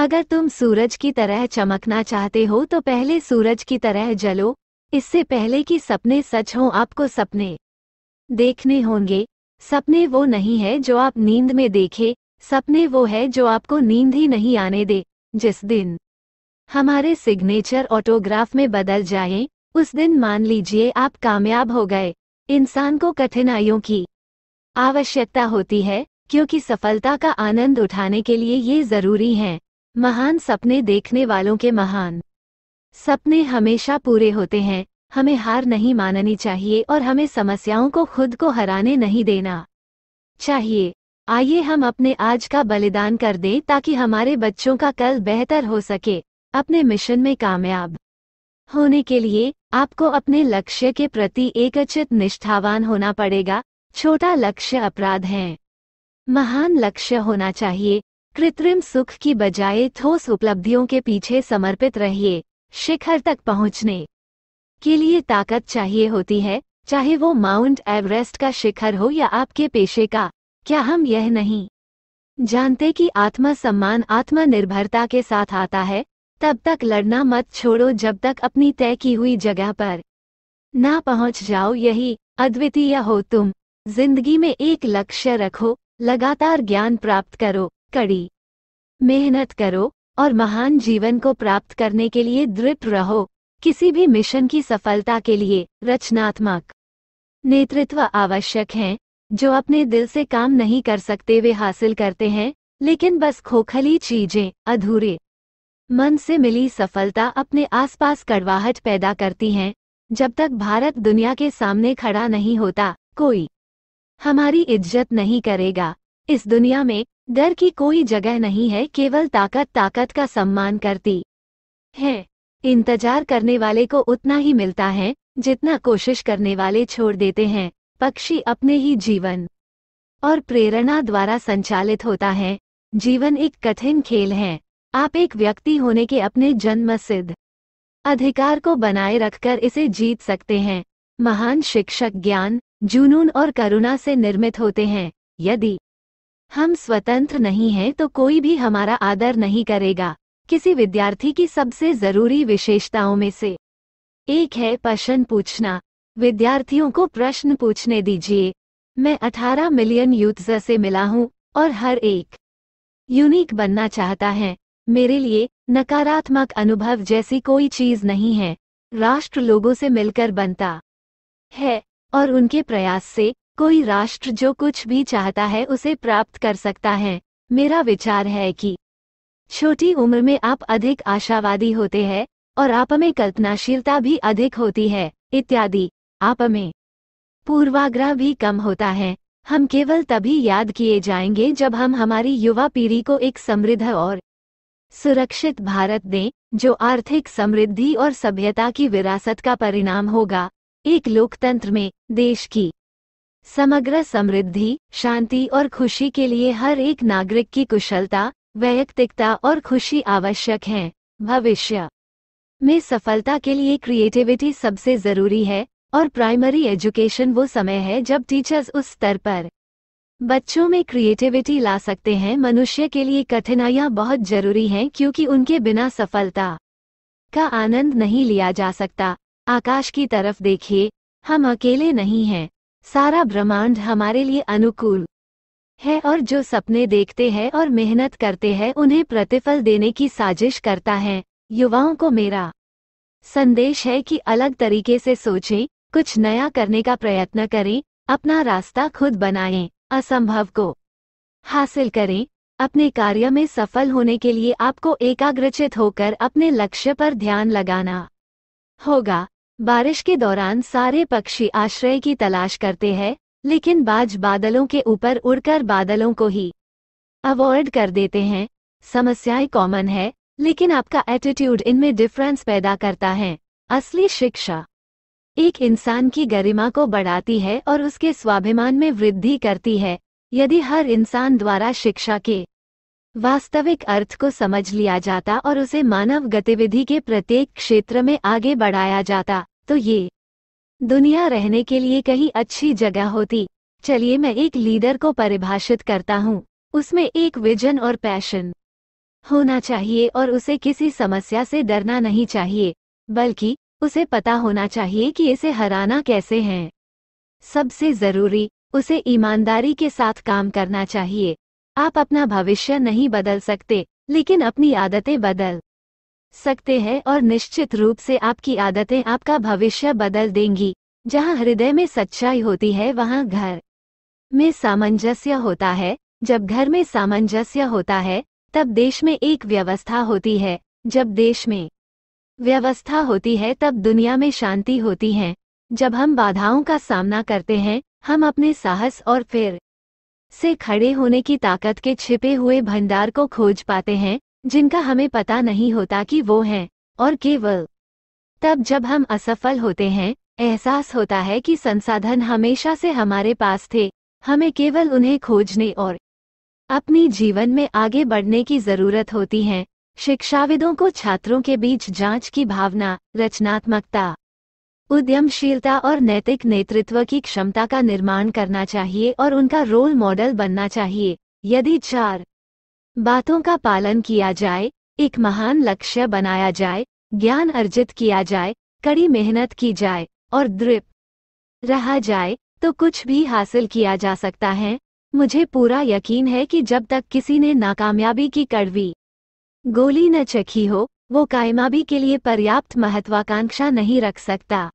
अगर तुम सूरज की तरह चमकना चाहते हो तो पहले सूरज की तरह जलो इससे पहले कि सपने सच हों आपको सपने देखने होंगे सपने वो नहीं है जो आप नींद में देखे सपने वो है जो आपको नींद ही नहीं आने दे जिस दिन हमारे सिग्नेचर ऑटोग्राफ में बदल जाए उस दिन मान लीजिए आप कामयाब हो गए इंसान को कठिनाइयों की आवश्यकता होती है क्योंकि सफलता का आनंद उठाने के लिए ये जरूरी है महान सपने देखने वालों के महान सपने हमेशा पूरे होते हैं हमें हार नहीं माननी चाहिए और हमें समस्याओं को खुद को हराने नहीं देना चाहिए आइए हम अपने आज का बलिदान कर दें ताकि हमारे बच्चों का कल बेहतर हो सके अपने मिशन में कामयाब होने के लिए आपको अपने लक्ष्य के प्रति एकचित निष्ठावान होना पड़ेगा छोटा लक्ष्य अपराध है महान लक्ष्य होना चाहिए कृत्रिम सुख की बजाय ठोस उपलब्धियों के पीछे समर्पित रहिए शिखर तक पहुंचने के लिए ताकत चाहिए होती है चाहे वो माउंट एवरेस्ट का शिखर हो या आपके पेशे का क्या हम यह नहीं जानते कि आत्मसम्मान आत्मनिर्भरता के साथ आता है तब तक लड़ना मत छोड़ो जब तक अपनी तय की हुई जगह पर ना पहुंच जाओ यही अद्वितीय हो तुम जिंदगी में एक लक्ष्य रखो लगातार ज्ञान प्राप्त करो कड़ी मेहनत करो और महान जीवन को प्राप्त करने के लिए दृढ़ रहो किसी भी मिशन की सफलता के लिए रचनात्मक नेतृत्व आवश्यक हैं जो अपने दिल से काम नहीं कर सकते वे हासिल करते हैं लेकिन बस खोखली चीजें अधूरे मन से मिली सफलता अपने आसपास कड़वाहट पैदा करती हैं जब तक भारत दुनिया के सामने खड़ा नहीं होता कोई हमारी इज्जत नहीं करेगा इस दुनिया में डर की कोई जगह नहीं है केवल ताकत ताकत का सम्मान करती है इंतजार करने वाले को उतना ही मिलता है जितना कोशिश करने वाले छोड़ देते हैं पक्षी अपने ही जीवन और प्रेरणा द्वारा संचालित होता है जीवन एक कठिन खेल है आप एक व्यक्ति होने के अपने जन्म सिद्ध अधिकार को बनाए रखकर इसे जीत सकते हैं महान शिक्षक ज्ञान जुनून और करुणा से निर्मित होते हैं यदि हम स्वतंत्र नहीं हैं तो कोई भी हमारा आदर नहीं करेगा किसी विद्यार्थी की सबसे जरूरी विशेषताओं में से एक है प्रश्न पूछना विद्यार्थियों को प्रश्न पूछने दीजिए मैं 18 मिलियन यूथ से मिला हूँ और हर एक यूनिक बनना चाहता है मेरे लिए नकारात्मक अनुभव जैसी कोई चीज नहीं है राष्ट्र लोगों से मिलकर बनता है और उनके प्रयास से कोई राष्ट्र जो कुछ भी चाहता है उसे प्राप्त कर सकता है मेरा विचार है कि छोटी उम्र में आप अधिक आशावादी होते हैं और आप में कल्पनाशीलता भी अधिक होती है इत्यादि आप में पूर्वाग्रह भी कम होता है हम केवल तभी याद किए जाएंगे जब हम हमारी युवा पीढ़ी को एक समृद्ध और सुरक्षित भारत दें जो आर्थिक समृद्धि और सभ्यता की विरासत का परिणाम होगा एक लोकतंत्र में देश की समग्र समृद्धि शांति और खुशी के लिए हर एक नागरिक की कुशलता वैयक्तिकता और खुशी आवश्यक है भविष्य में सफलता के लिए क्रिएटिविटी सबसे ज़रूरी है और प्राइमरी एजुकेशन वो समय है जब टीचर्स उस स्तर पर बच्चों में क्रिएटिविटी ला सकते हैं मनुष्य के लिए कठिनाइयाँ बहुत जरूरी हैं क्योंकि उनके बिना सफलता का आनंद नहीं लिया जा सकता आकाश की तरफ देखिए हम अकेले नहीं हैं सारा ब्रह्मांड हमारे लिए अनुकूल है और जो सपने देखते हैं और मेहनत करते हैं उन्हें प्रतिफल देने की साजिश करता है युवाओं को मेरा संदेश है कि अलग तरीके से सोचें कुछ नया करने का प्रयत्न करें अपना रास्ता खुद बनाएं असंभव को हासिल करें अपने कार्य में सफल होने के लिए आपको एकाग्रचित होकर अपने लक्ष्य पर ध्यान लगाना होगा बारिश के दौरान सारे पक्षी आश्रय की तलाश करते हैं लेकिन बाज बादलों के ऊपर उड़कर बादलों को ही अवॉइड कर देते हैं समस्याएं कॉमन है लेकिन आपका एटीट्यूड इनमें डिफरेंस पैदा करता है असली शिक्षा एक इंसान की गरिमा को बढ़ाती है और उसके स्वाभिमान में वृद्धि करती है यदि हर इंसान द्वारा शिक्षा के वास्तविक अर्थ को समझ लिया जाता और उसे मानव गतिविधि के प्रत्येक क्षेत्र में आगे बढ़ाया जाता तो ये दुनिया रहने के लिए कहीं अच्छी जगह होती चलिए मैं एक लीडर को परिभाषित करता हूँ उसमें एक विजन और पैशन होना चाहिए और उसे किसी समस्या से डरना नहीं चाहिए बल्कि उसे पता होना चाहिए कि इसे हराना कैसे है सबसे ज़रूरी उसे ईमानदारी के साथ काम करना चाहिए आप अपना भविष्य नहीं बदल सकते लेकिन अपनी आदतें बदल सकते हैं और निश्चित रूप से आपकी आदतें आपका भविष्य बदल देंगी जहां हृदय में सच्चाई होती है वहां घर में सामंजस्य होता है जब घर में सामंजस्य होता है तब देश में एक व्यवस्था होती है जब देश में व्यवस्था होती है तब दुनिया में शांति होती है जब हम बाधाओं का सामना करते हैं हम अपने साहस और फिर से खड़े होने की ताकत के छिपे हुए भंडार को खोज पाते हैं जिनका हमें पता नहीं होता कि वो हैं और केवल तब जब हम असफल होते हैं एहसास होता है कि संसाधन हमेशा से हमारे पास थे हमें केवल उन्हें खोजने और अपनी जीवन में आगे बढ़ने की जरूरत होती है शिक्षाविदों को छात्रों के बीच जांच की भावना रचनात्मकता उद्यमशीलता और नैतिक नेतृत्व की क्षमता का निर्माण करना चाहिए और उनका रोल मॉडल बनना चाहिए यदि चार बातों का पालन किया जाए एक महान लक्ष्य बनाया जाए ज्ञान अर्जित किया जाए कड़ी मेहनत की जाए और दृप रहा जाए तो कुछ भी हासिल किया जा सकता है मुझे पूरा यकीन है कि जब तक किसी ने नाकामयाबी की कड़वी गोली न चखी हो वो कायमाबी के लिए पर्याप्त महत्वाकांक्षा नहीं रख सकता